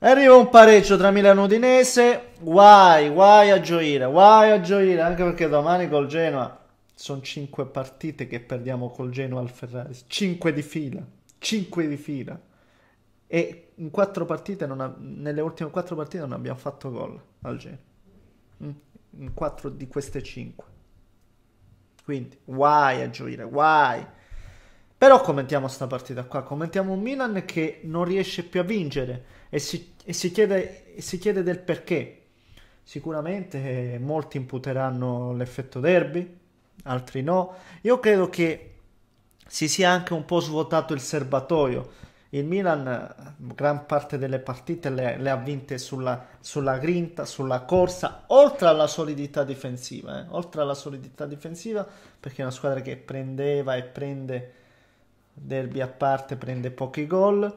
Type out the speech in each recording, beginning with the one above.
Arriva un pareggio tra Milano e Udinese. Guai, guai a gioire, guai a gioire. Anche perché domani col Genoa sono 5 partite che perdiamo col Genoa al Ferrari. 5 di fila, 5 di fila. E in 4 partite ha, nelle ultime 4 partite non abbiamo fatto gol al Genoa. Mm? In 4 di queste 5. Quindi, guai a gioire, guai. Però commentiamo sta partita qua. Commentiamo un Milan che non riesce più a vincere e si, e si, chiede, e si chiede del perché. Sicuramente eh, molti imputeranno l'effetto derby, altri no. Io credo che si sia anche un po' svuotato il serbatoio. Il Milan gran parte delle partite le, le ha vinte sulla, sulla, grinta, sulla corsa, oltre alla solidità difensiva, eh? oltre alla solidità difensiva, perché è una squadra che prendeva e prende derby a parte, prende pochi gol.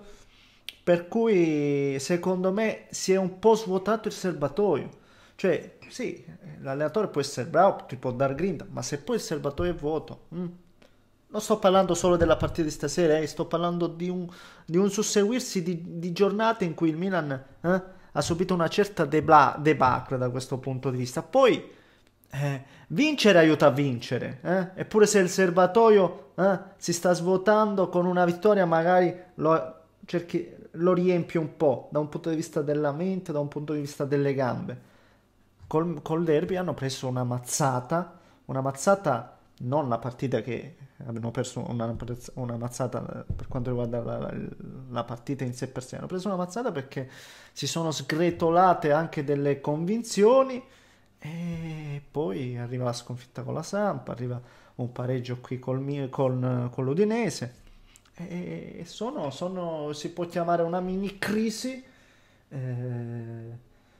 Per cui secondo me si è un po' svuotato il serbatoio. Cioè, sì, l'allenatore può essere bravo, ti può dare grinta, ma se poi il serbatoio è vuoto, mh. Mm, non sto parlando solo della partita di stasera, eh, sto parlando di un, di un susseguirsi di, di, giornate in cui il Milan eh, ha subito una certa debla, debacle da questo punto di vista. Poi, eh, vincere aiuta a vincere, eh. eppure se il serbatoio eh, si sta svuotando con una vittoria magari lo, cerchi, lo riempie un po' da un punto di vista della mente, da un punto di vista delle gambe. Col, col derby hanno preso una mazzata, una mazzata non la partita che hanno perso una, una mazzata eh, per quanto riguarda la, la, la, partita in sé per sé, hanno preso una mazzata perché si sono sgretolate anche delle convinzioni e poi arriva la sconfitta con la Sampa, arriva un pareggio qui col, con, con l'Udinese e sono, sono, si può chiamare una mini crisi, eh,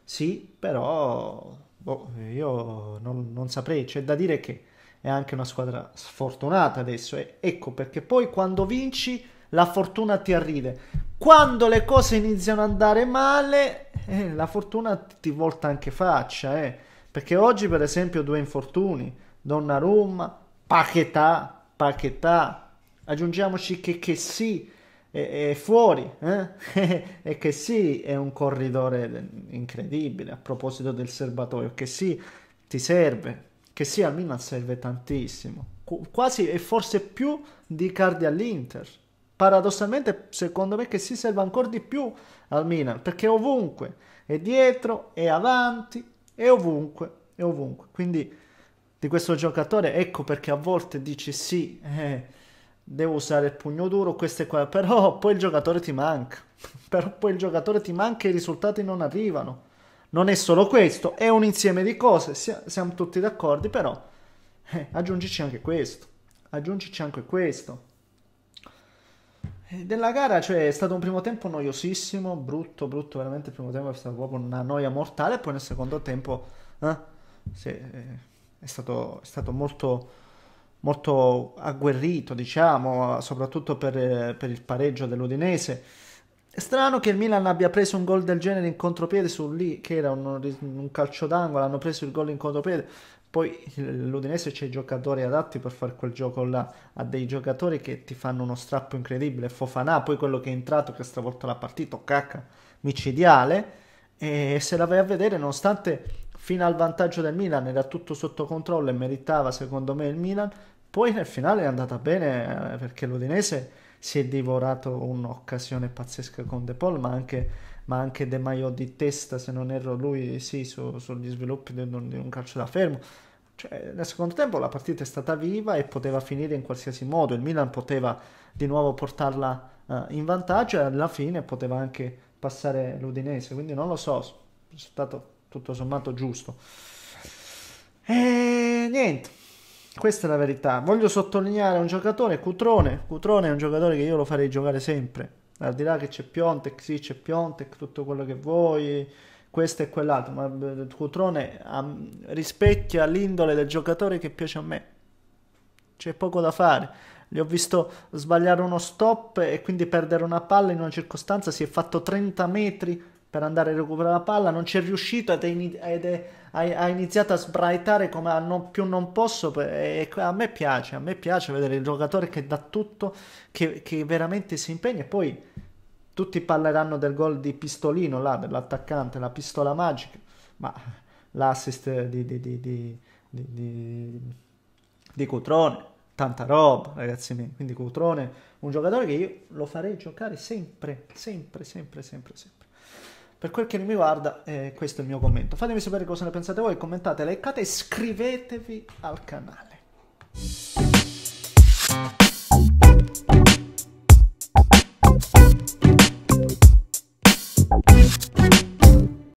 sì, però boh, io non, non, saprei, c'è da dire che è anche una squadra sfortunata adesso, e eh. ecco perché poi quando vinci la fortuna ti arriva, quando le cose iniziano ad andare male eh, la fortuna ti volta anche faccia, eh. perché oggi per esempio due infortuni, Donnarumma, Paquetà, Paquetà, aggiungiamoci che, che sì è, è fuori eh? e che sì è un corridore incredibile a proposito del serbatoio, che sì ti serve, che sì al Milan serve tantissimo, quasi e forse più di Cardi all'Inter. Paradossalmente secondo me che sì serve ancora di più al Milan, perché ovunque, è dietro, è avanti, è ovunque, è ovunque. Quindi di questo giocatore ecco perché a volte dici sì. Eh, devo usare il pugno duro, questo e quello, però poi il giocatore ti manca, però poi il giocatore ti manca e i risultati non arrivano. Non è solo questo, è un insieme di cose, siamo tutti d'accordo, però eh, aggiungici anche questo, aggiungici anche questo. Eh, della gara, cioè, è stato un primo tempo noiosissimo, brutto, brutto, veramente il primo tempo è stata proprio una noia mortale, poi nel secondo tempo eh, sì, eh, è, stato, è stato molto molto agguerrito, diciamo, soprattutto per, per il pareggio dell'Udinese. È strano che il Milan abbia preso un gol del genere in contropiede su lì, che era un, un calcio d'angolo, hanno preso il gol in contropiede. Poi l'Udinese c'è i giocatori adatti per fare quel gioco là, ha dei giocatori che ti fanno uno strappo incredibile, Fofanà, poi quello che è entrato che ha stravolto la partita, Cacca, micidiale e se la vai a vedere, nonostante fino al vantaggio del Milan era tutto sotto controllo e meritava secondo me il Milan, poi nel finale è andata bene eh, perché l'Udinese si è divorato un'occasione pazzesca con De Paul, ma anche, ma anche De Maio di testa, se non erro lui, sì, su, sugli sviluppi di, di un calcio da fermo. Cioè, nel secondo tempo la partita è stata viva e poteva finire in qualsiasi modo. Il Milan poteva di nuovo portarla uh, in vantaggio e alla fine poteva anche passare l'Udinese, quindi non lo so, è stato tutto sommato giusto. E niente, questa è la verità. Voglio sottolineare un giocatore, Cutrone, Cutrone è un giocatore che io lo farei giocare sempre, al di là che c'è Piontek, sì c'è Piontek, tutto quello che vuoi, questo e quell'altro, ma eh, Cutrone rispecchia l'indole del giocatore che piace a me. C'è poco da fare. Li ho visto sbagliare uno stop e quindi perdere una palla in una circostanza. Si è fatto 30 metri per andare a recuperare la palla, non c'è riuscito ed, è, ed è, ha iniziato a sbraitare come a non, più non posso. E a me piace, a me piace vedere il giocatore che dà tutto, che, che veramente si impegna e poi tutti parleranno del gol di Pistolino là, dell'attaccante, la pistola magica, ma l'assist di, di, di, di, di Cutrone tanta roba, ragazzi miei. Quindi Cutrone, un giocatore che io lo farei giocare sempre, sempre, sempre, sempre, sempre. Per quel che mi riguarda, eh, questo è il mio commento. Fatemi sapere cosa ne pensate voi, commentate, leccate e iscrivetevi al canale.